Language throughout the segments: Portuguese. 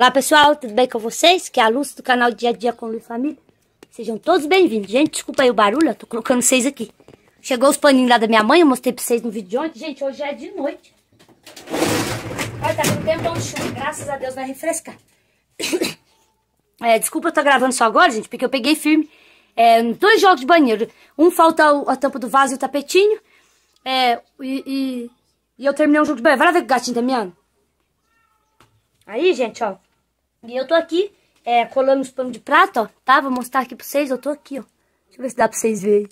Olá pessoal, tudo bem com vocês? Que é a Luz do canal Dia a Dia com Lu e Família. Sejam todos bem-vindos. Gente, desculpa aí o barulho, eu tô colocando vocês aqui. Chegou os paninhos lá da minha mãe, eu mostrei pra vocês no vídeo de ontem. Gente, hoje é de noite. vai tá com tempo de tá chuva, graças a Deus vai refrescar. é, desculpa eu tô gravando só agora, gente, porque eu peguei firme é, dois jogos de banheiro. Um falta a tampa do vaso e o tapetinho. É, e, e, e eu terminei um jogo de banheiro. Vai lá ver o gatinho, terminando tá Aí, gente, ó. E eu tô aqui, é, colando os panos de prata, ó, tá? Vou mostrar aqui pra vocês, eu tô aqui, ó. Deixa eu ver se dá pra vocês verem.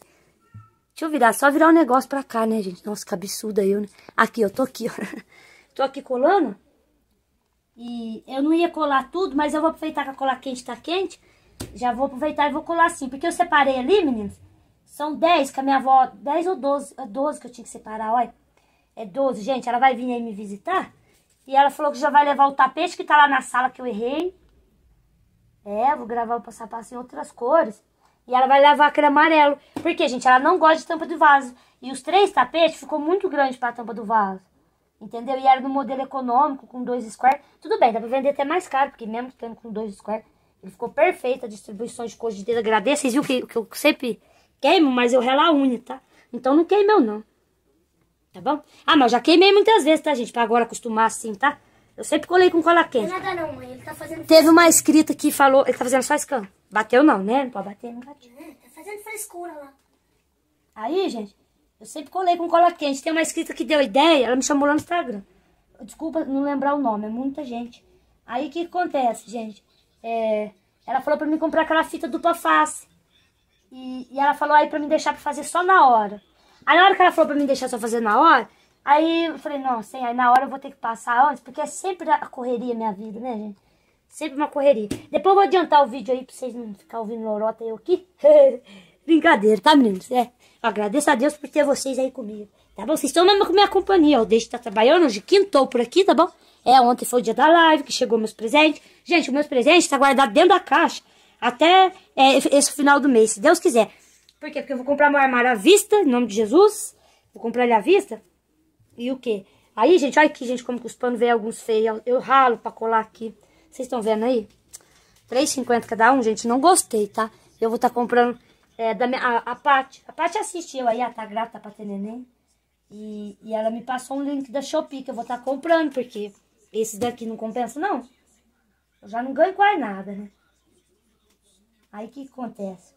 Deixa eu virar, só virar o um negócio pra cá, né, gente? Nossa, absurdo eu, né? Aqui, eu tô aqui, ó. tô aqui colando. E eu não ia colar tudo, mas eu vou aproveitar que a cola quente tá quente. Já vou aproveitar e vou colar assim Porque eu separei ali, meninas são 10 que a minha avó... 10 ou 12, 12 que eu tinha que separar, olha. É 12, gente, ela vai vir aí me visitar. E ela falou que já vai levar o tapete que tá lá na sala que eu errei. É, vou gravar o passo a passo em outras cores. E ela vai levar aquele amarelo. Porque, gente, ela não gosta de tampa do vaso. E os três tapetes ficou muito grande pra tampa do vaso. Entendeu? E era no modelo econômico, com dois square. Tudo bem, dá pra vender até mais caro, porque mesmo tendo com dois square, ele ficou perfeito. A distribuição de cores de dedo agradeço. Vocês viram que, que eu sempre queimo, mas eu relo a unha, tá? Então não queimeu, não tá bom? Ah, mas já queimei muitas vezes, tá, gente? Pra agora acostumar assim, tá? Eu sempre colei com cola quente. Não é nada não, mãe. Ele tá fazendo... Teve uma escrita que falou... Ele tá fazendo só escã. Bateu não, né? Não pode bater, não bateu. É, tá fazendo frescura lá. Aí, gente, eu sempre colei com cola quente. Tem uma escrita que deu ideia, ela me chamou lá no Instagram. Desculpa não lembrar o nome, é muita gente. Aí, o que acontece, gente? É... Ela falou pra mim comprar aquela fita dupla face. E, e ela falou aí pra me deixar pra fazer só na hora. Aí na hora que ela falou pra me deixar só fazer na hora, aí eu falei, não, sei, aí na hora eu vou ter que passar antes, porque é sempre a correria minha vida, né, gente? Sempre uma correria. Depois eu vou adiantar o vídeo aí pra vocês não ficarem ouvindo lorota eu aqui. Brincadeira, tá, meninos? É. Agradeço a Deus por ter vocês aí comigo. Tá bom? Vocês estão mesmo com minha companhia. O Deixo tá trabalhando hoje, quintou por aqui, tá bom? É, ontem foi o dia da live que chegou meus presentes. Gente, meus presentes tá guardado dentro da caixa. Até é, esse final do mês, se Deus quiser. Por quê? Porque eu vou comprar meu armário à vista, em nome de Jesus. Vou comprar ele à vista. E o quê? Aí, gente, olha aqui, gente, como que os panos vêm alguns feios. Eu ralo pra colar aqui. Vocês estão vendo aí? R$3,50 cada um, gente. Não gostei, tá? Eu vou estar tá comprando é, da minha, a, Paty. A Paty assistiu aí, ela ah, tá grata pra ter neném. E, e ela me passou um link da Shopee que eu vou estar tá comprando, porque esse daqui não compensa, não. Eu já não ganho quase nada, né? Aí o que acontece?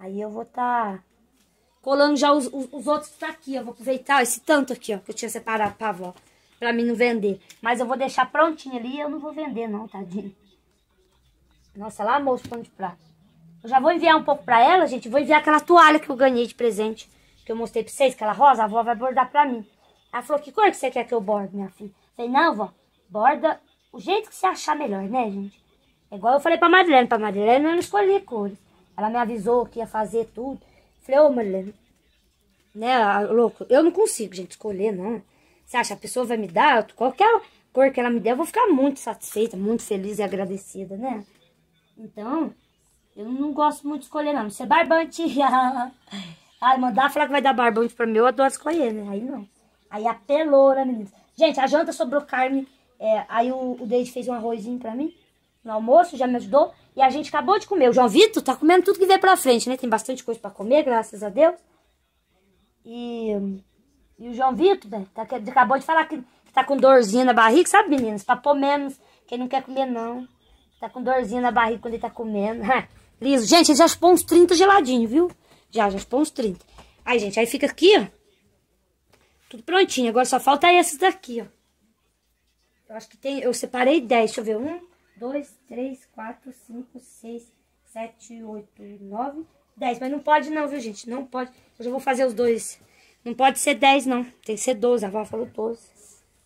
Aí eu vou tá colando já os, os, os outros que tá aqui, eu vou aproveitar esse tanto aqui, ó, que eu tinha separado pra avó, pra mim não vender. Mas eu vou deixar prontinho ali eu não vou vender não, tadinho. Nossa, lá moço, pão de prato. Eu já vou enviar um pouco pra ela, gente, vou enviar aquela toalha que eu ganhei de presente, que eu mostrei pra vocês, aquela rosa, a avó vai bordar pra mim. Ela falou, que cor que você quer que eu borde, minha filha? Eu falei, não, vó, borda o jeito que você achar melhor, né, gente? É igual eu falei pra Marilene, pra Marilene eu não escolhi cores. Ela me avisou que ia fazer tudo. Falei, ô, oh, Marlene, né, louco, eu não consigo, gente, escolher, não. Você acha, a pessoa vai me dar qualquer cor que ela me der, eu vou ficar muito satisfeita, muito feliz e agradecida, né? Então, eu não gosto muito de escolher, não. Isso é barbante. ah, ah. mandar falar que vai dar barbante pra mim, eu adoro escolher, né? Aí não. Aí apelou, né, menina? Gente, a janta sobrou carne. É, aí o, o Deide fez um arrozinho pra mim no almoço, já me ajudou. E a gente acabou de comer. O João Vitor tá comendo tudo que vem pra frente, né? Tem bastante coisa pra comer, graças a Deus. E, e o João Vitor, né, tá, acabou de falar que tá com dorzinha na barriga, sabe, meninas? Pra pôr é menos, quem não quer comer, não. Tá com dorzinha na barriga quando ele tá comendo. Liso. Gente, ele já expõe uns 30 geladinho, viu? Já, já expõe uns 30. Aí, gente, aí fica aqui, ó. Tudo prontinho. Agora só falta esses daqui, ó. Eu acho que tem... Eu separei 10. Deixa eu ver. Um, 2, 3, 4, 5, 6, 7, 8, 9, 10. Mas não pode não, viu, gente? Não pode. Eu já vou fazer os dois. Não pode ser 10, não. Tem que ser 12. A avó falou 12.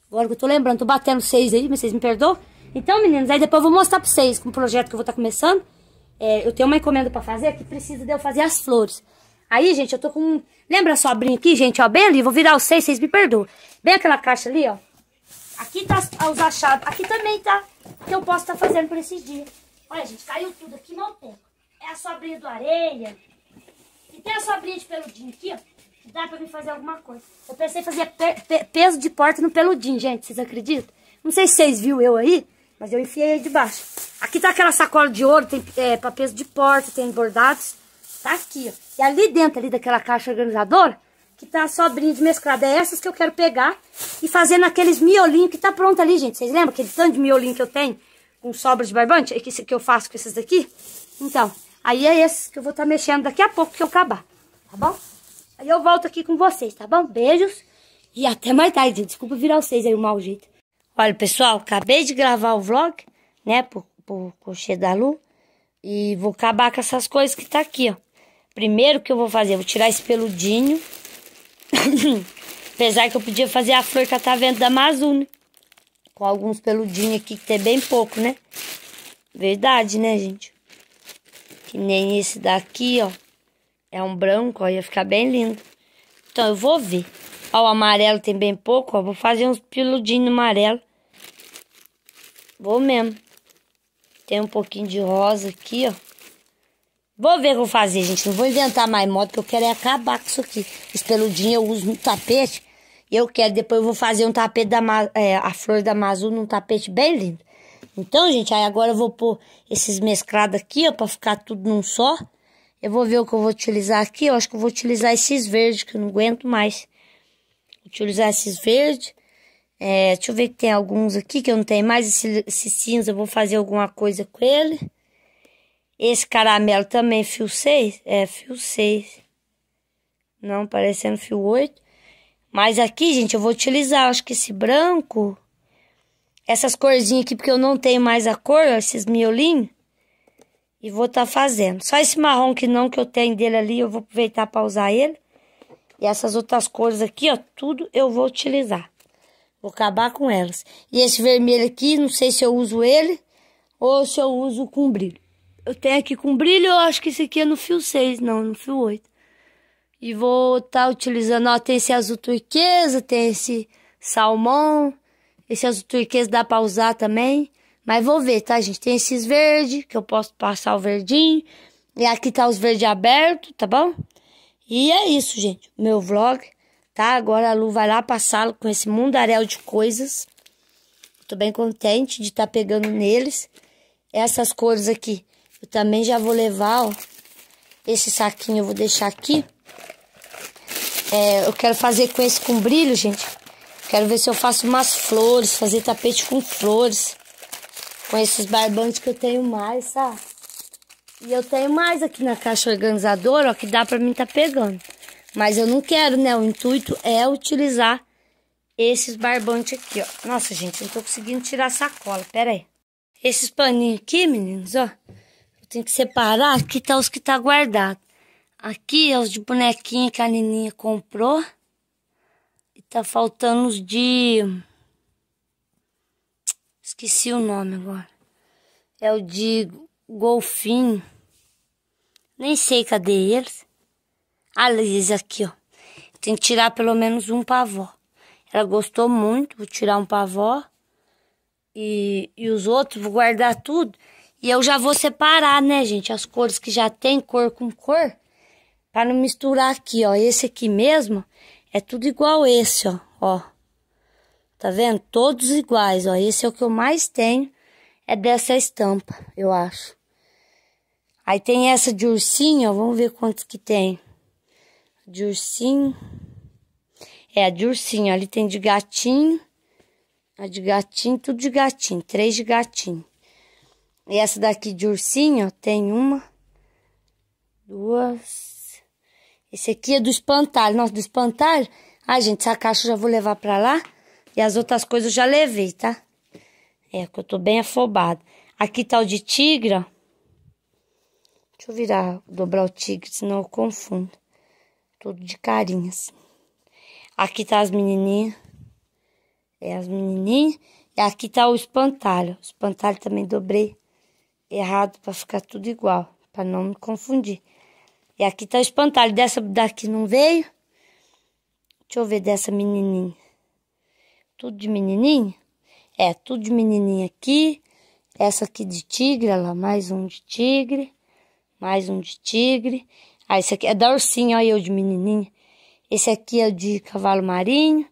Agora que eu tô lembrando, tô batendo 6 aí, mas vocês me perdoam? Então, meninos, aí depois eu vou mostrar pra vocês com um projeto que eu vou estar tá começando. É, eu tenho uma encomenda pra fazer que precisa de eu fazer as flores. Aí, gente, eu tô com... Lembra a sobrinha aqui, gente? Ó, bem ali, vou virar os 6, vocês me perdoam. Bem aquela caixa ali, ó. Aqui tá os achados. Aqui também tá o que eu posso estar tá fazendo por esses dias. Olha, gente, caiu tudo aqui, não tem. É a sobrinha do areia. E tem a sobrinha de peludinho aqui, ó. Que dá pra mim fazer alguma coisa. Eu pensei em fazer pe pe peso de porta no peludinho, gente. Vocês acreditam? Não sei se vocês viram eu aí, mas eu enfiei aí debaixo. Aqui tá aquela sacola de ouro, tem é, pra peso de porta, tem bordados. Tá aqui, ó. E ali dentro, ali daquela caixa organizadora, que tá sobrinha de mesclada. É essas que eu quero pegar e fazer naqueles miolinhos que tá pronto ali, gente. Vocês lembram aquele tanto de miolinho que eu tenho com sobra de barbante? É que, que eu faço com esses daqui? Então, aí é esses que eu vou estar tá mexendo daqui a pouco que eu acabar, tá bom? Aí eu volto aqui com vocês, tá bom? Beijos e até mais tarde. Gente. Desculpa virar vocês aí o mau jeito. Olha, pessoal, acabei de gravar o vlog, né, por, por Cochê da Lu. E vou acabar com essas coisas que tá aqui, ó. Primeiro que eu vou fazer, eu vou tirar esse peludinho Apesar que eu podia fazer a flor catavento da Amazônia. Com alguns peludinhos aqui, que tem bem pouco, né? Verdade, né, gente? Que nem esse daqui, ó. É um branco, ó. Ia ficar bem lindo. Então, eu vou ver. Ó, o amarelo tem bem pouco, ó. Vou fazer uns peludinhos no amarelo. Vou mesmo. Tem um pouquinho de rosa aqui, ó. Vou ver o que eu fazer, gente. Não vou inventar mais moda, porque eu quero é acabar com isso aqui. Os eu uso no tapete. E eu quero, depois eu vou fazer um tapete da é, a flor da Mazu num tapete bem lindo. Então, gente, aí agora eu vou pôr esses mesclados aqui, ó, pra ficar tudo num só. Eu vou ver o que eu vou utilizar aqui. Eu acho que eu vou utilizar esses verdes, que eu não aguento mais. Vou utilizar esses verdes. É, deixa eu ver que tem alguns aqui que eu não tenho mais. Esse, esse cinza eu vou fazer alguma coisa com ele. Esse caramelo também é fio 6? É, fio 6. Não, parecendo fio 8. Mas aqui, gente, eu vou utilizar, acho que esse branco. Essas corzinhas aqui, porque eu não tenho mais a cor, esses miolinhos. E vou tá fazendo. Só esse marrom que não, que eu tenho dele ali, eu vou aproveitar pra usar ele. E essas outras cores aqui, ó, tudo eu vou utilizar. Vou acabar com elas. E esse vermelho aqui, não sei se eu uso ele ou se eu uso com brilho eu tenho aqui com brilho, eu acho que esse aqui é no fio 6, não, no fio 8. E vou estar tá utilizando, ó, tem esse azul turquesa, tem esse salmão, esse azul turquesa dá pra usar também. Mas vou ver, tá, gente? Tem esses verdes, que eu posso passar o verdinho. E aqui tá os verdes abertos, tá bom? E é isso, gente, meu vlog, tá? Agora a Lu vai lá passá-lo com esse mundaréu de coisas. Tô bem contente de estar tá pegando neles. Essas cores aqui eu também já vou levar, ó, esse saquinho eu vou deixar aqui. É, eu quero fazer com esse com brilho, gente. Quero ver se eu faço umas flores, fazer tapete com flores. Com esses barbantes que eu tenho mais, sabe? E eu tenho mais aqui na caixa organizadora, ó, que dá pra mim tá pegando. Mas eu não quero, né? O intuito é utilizar esses barbantes aqui, ó. Nossa, gente, não tô conseguindo tirar a sacola, pera aí. Esses paninhos aqui, meninos, ó. Tem que separar. Aqui tá os que tá guardado. Aqui é os de bonequinha que a Nininha comprou. E tá faltando os de... Esqueci o nome agora. É o de golfinho. Nem sei cadê eles. Ah, eles aqui, ó. Tem que tirar pelo menos um pra avó. Ela gostou muito, vou tirar um pra avó. E, e os outros, vou guardar tudo. E eu já vou separar, né, gente, as cores que já tem cor com cor, para não misturar aqui, ó. Esse aqui mesmo é tudo igual esse, ó, ó. Tá vendo? Todos iguais, ó. Esse é o que eu mais tenho, é dessa estampa, eu acho. Aí tem essa de ursinho, ó. Vamos ver quantos que tem. De ursinho. É, de ursinho. Ali tem de gatinho. A de gatinho, tudo de gatinho. Três de gatinho. E essa daqui de ursinho, tem uma, duas. Esse aqui é do espantalho. Nossa, do espantalho. Ai, gente, essa caixa eu já vou levar pra lá. E as outras coisas eu já levei, tá? É, que eu tô bem afobada. Aqui tá o de tigra. Deixa eu virar, dobrar o tigre, senão eu confundo. Tudo de carinhas. Assim. Aqui tá as menininhas. É, as menininhas. E aqui tá o espantalho. O espantalho também dobrei errado para ficar tudo igual, para não me confundir. E aqui tá o espantalho. Dessa daqui não veio. Deixa eu ver dessa menininha. Tudo de menininha? É, tudo de menininha aqui. Essa aqui de tigre, olha lá, mais um de tigre. Mais um de tigre. Ah, esse aqui é da ursinha, olha eu de menininha. Esse aqui é de cavalo marinho.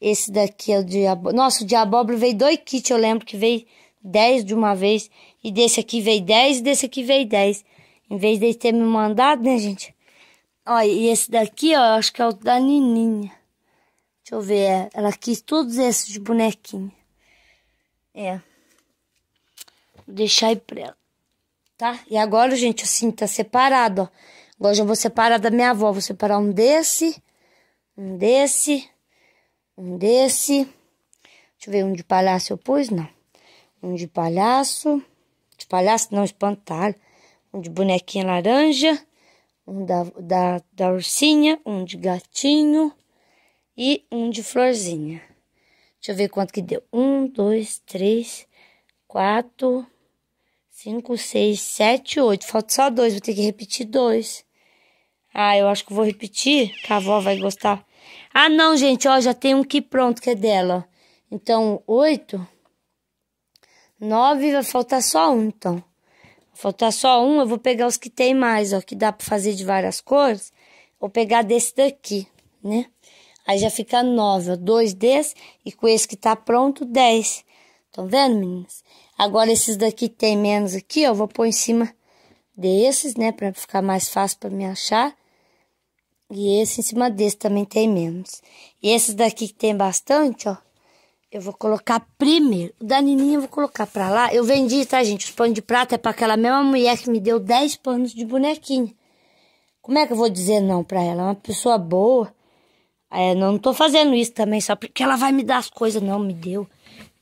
Esse daqui é o de abóbora. Nossa, o de abóbora veio dois kits, eu lembro que veio 10 de uma vez, e desse aqui veio 10 e desse aqui veio 10. Em vez de ter me mandado, né, gente? Olha, e esse daqui, ó, acho que é o da Nininha. Deixa eu ver, é, ela quis todos esses bonequinhos. É. Vou deixar aí pra ela. Tá? E agora, gente, assim, tá separado, ó. Agora já vou separar da minha avó. Vou separar um desse, um desse, um desse. Deixa eu ver, um de palhaço eu pus? Não um de palhaço, de palhaço não, espantalho, um de bonequinha laranja, um da, da, da ursinha, um de gatinho e um de florzinha. Deixa eu ver quanto que deu. Um, dois, três, quatro, cinco, seis, sete, oito. Falta só dois, vou ter que repetir dois. Ah, eu acho que vou repetir, que a avó vai gostar. Ah, não, gente, ó, já tem um aqui pronto, que é dela. Então, oito... 9, vai faltar só um, então. Vai faltar só um, eu vou pegar os que tem mais, ó, que dá pra fazer de várias cores. Vou pegar desse daqui, né? Aí já fica 9, ó, 2 desses. e com esse que tá pronto, 10. Estão vendo, meninas? Agora esses daqui tem menos aqui, ó, vou pôr em cima desses, né, pra ficar mais fácil pra me achar. E esse em cima desse também tem menos. E esses daqui que tem bastante, ó, eu vou colocar primeiro. O da eu vou colocar pra lá. Eu vendi, tá, gente? Os panos de prata é pra aquela mesma mulher que me deu 10 panos de bonequinha. Como é que eu vou dizer não pra ela? É uma pessoa boa. É, não tô fazendo isso também só porque ela vai me dar as coisas. Não, me deu.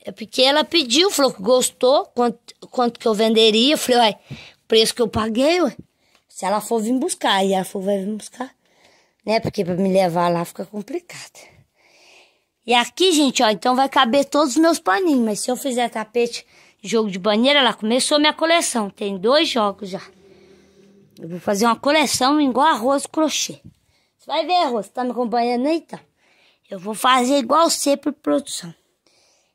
É porque ela pediu, falou que gostou, quanto, quanto que eu venderia. Eu falei, ué, preço que eu paguei, ué. Se ela for vir buscar, e ela for vai vir buscar, né? Porque pra me levar lá fica complicado. E aqui, gente, ó, então vai caber todos os meus paninhos. Mas se eu fizer tapete, jogo de banheira, lá começou minha coleção. Tem dois jogos já. Eu vou fazer uma coleção igual arroz crochê. Você vai ver, arroz, tá me acompanhando aí, então? Eu vou fazer igual sempre produção.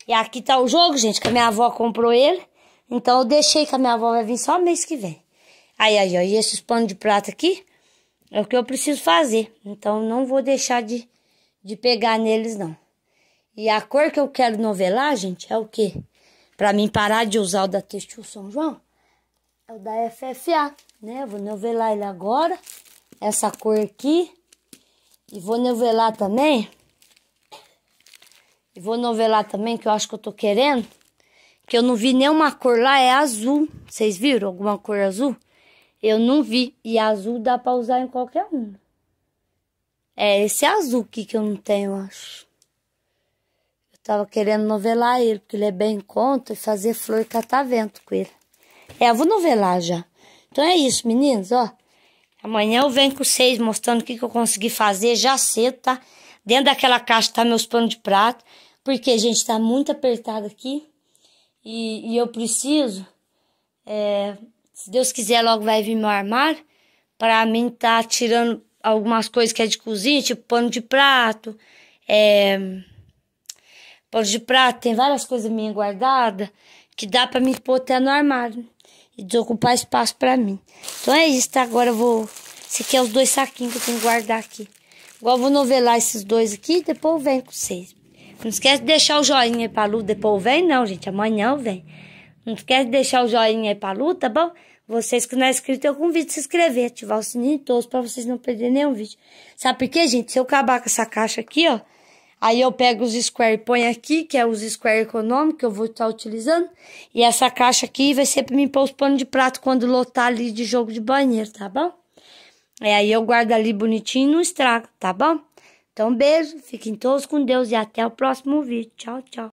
E aqui tá o jogo, gente, que a minha avó comprou ele. Então eu deixei que a minha avó vai vir só mês que vem. Aí, aí, ó, e esses panos de prata aqui é o que eu preciso fazer. Então não vou deixar de, de pegar neles, não. E a cor que eu quero novelar, gente, é o quê? Para mim parar de usar o da Textil São João, é o da FFA, né? Eu vou novelar ele agora, essa cor aqui. E vou novelar também. E vou novelar também, que eu acho que eu tô querendo. Que eu não vi nenhuma cor lá, é azul. Vocês viram alguma cor azul? Eu não vi. E azul dá pra usar em qualquer um. É esse azul aqui que eu não tenho, eu acho. Tava querendo novelar ele, porque ele é bem conta, e fazer flor e catar vento com ele. É, eu vou novelar já. Então é isso, meninos, ó. Amanhã eu venho com vocês mostrando o que, que eu consegui fazer já cedo, tá? Dentro daquela caixa tá meus panos de prato, porque a gente tá muito apertado aqui. E, e eu preciso, é, se Deus quiser, logo vai vir meu armário. Pra mim tá tirando algumas coisas que é de cozinha, tipo pano de prato, é Pano de prato, tem várias coisas minhas guardadas que dá para me pôr até no armário e desocupar espaço para mim. Então é isso, tá? Agora eu vou. Esse aqui é os dois saquinhos que eu tenho que guardar aqui. Agora eu vou novelar esses dois aqui e depois eu venho com vocês. Não esquece de deixar o joinha aí pra Lu, depois vem não, gente. Amanhã eu venho. Não esquece de deixar o joinha aí pra Lu, tá bom? Vocês que não é inscrito, eu convido a se inscrever, ativar o sininho todos pra vocês não perderem nenhum vídeo. Sabe por quê, gente? Se eu acabar com essa caixa aqui, ó. Aí eu pego os square e ponho aqui, que é os square econômico que eu vou estar tá utilizando. E essa caixa aqui vai ser para mim pôr os panos de prato quando lotar ali de jogo de banheiro, tá bom? É, aí eu guardo ali bonitinho e não estrago, tá bom? Então, beijo, fiquem todos com Deus e até o próximo vídeo. Tchau, tchau.